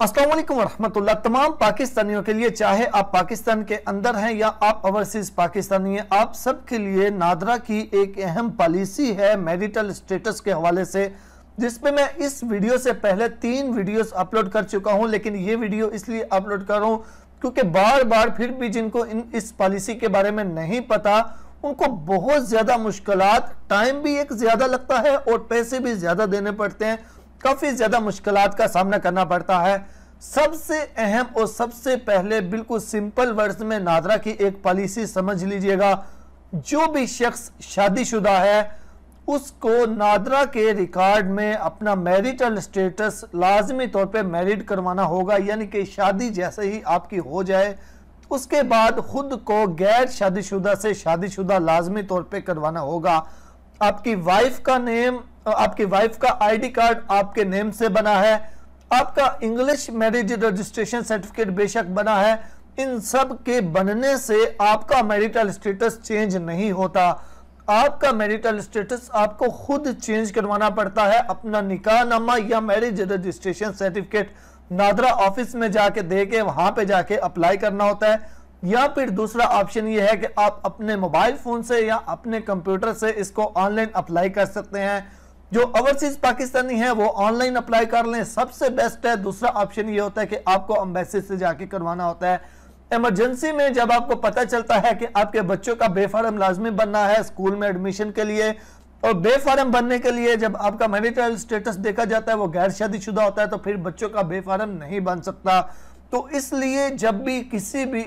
असलम वरहमतुल्ला तमाम पाकिस्तानियों के लिए चाहे आप पाकिस्तान के अंदर हैं या आप ओवरसीज पाकिस्तानी हैं आप सबके लिए नादरा की एक अहम पॉलिसी है मैरिटल स्टेटस के हवाले से जिसपे मैं इस वीडियो से पहले तीन वीडियोस अपलोड कर चुका हूं लेकिन ये वीडियो इसलिए अपलोड कर रहा हूँ क्योंकि बार बार फिर भी जिनको इन इस पॉलिसी के बारे में नहीं पता उनको बहुत ज़्यादा मुश्किल टाइम भी एक ज़्यादा लगता है और पैसे भी ज़्यादा देने पड़ते हैं काफ़ी ज़्यादा मुश्किल का सामना करना पड़ता है सबसे अहम और सबसे पहले बिल्कुल सिंपल वर्ड्स में नादरा की एक पॉलिसी समझ लीजिएगा जो भी शख्स शादीशुदा है उसको नादरा के रिकॉर्ड में अपना मैरिटल स्टेटस लाजमी तौर पे मैरिड करवाना होगा यानी कि शादी जैसे ही आपकी हो जाए उसके बाद खुद को गैर शादीशुदा से शादीशुदा लाजमी तौर पे करवाना होगा आपकी वाइफ का नेम आपकी वाइफ का आईडी कार्ड आपके नेम से बना है आपका इंग्लिश मैरिज रजिस्ट्रेशन सर्टिफिकेट बेशक बना है इन सब के बनने से आपका मैरिटल स्टेटस चेंज नहीं होता आपका मैरिटल स्टेटस आपको खुद चेंज करवाना पड़ता है अपना निकाहनामा या marriage registration certificate NADRA office में जाके दे के वहां पे जाके अप्लाई करना होता है या फिर दूसरा ऑप्शन ये है कि आप अपने मोबाइल फोन से या अपने कंप्यूटर से इसको ऑनलाइन अप्लाई कर सकते हैं जो ओवरसीज पाकिस्तानी है वो ऑनलाइन अप्लाई कर लें सबसे बेस्ट है दूसरा ऑप्शन ये होता है कि आपको अम्बेसी से जाके करवाना होता है इमरजेंसी में जब आपको पता चलता है कि आपके बच्चों का बेफारम लाजमी बनना है स्कूल में एडमिशन के लिए और बेफारम बनने के लिए जब आपका मेरिटल स्टेटस देखा जाता है वो गैर शादीशुदा होता है तो फिर बच्चों का बेफारम नहीं बन सकता तो इसलिए जब भी किसी भी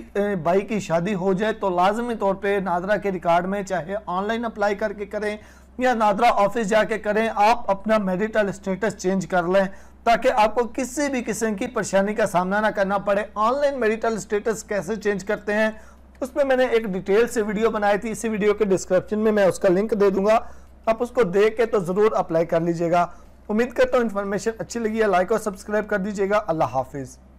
भाई की शादी हो जाए तो लाजमी तौर पे नादरा के रिकॉर्ड में चाहे ऑनलाइन अप्लाई करके करें या नादरा ऑफिस जाके करें आप अपना मेरिटल स्टेटस चेंज कर लें ताकि आपको किसी भी किस्म की परेशानी का सामना ना करना पड़े ऑनलाइन मेरिटल स्टेटस कैसे चेंज करते हैं उसमें मैंने एक डिटेल से वीडियो बनाई थी इसी वीडियो के डिस्क्रिप्शन में मैं उसका लिंक दे दूंगा आप उसको देख के तो ज़रूर अप्लाई कर लीजिएगा उम्मीद करता हूँ इन्फॉर्मेशन अच्छी लगी है लाइक और सब्सक्राइब कर दीजिएगा अल्लाह हाफिज़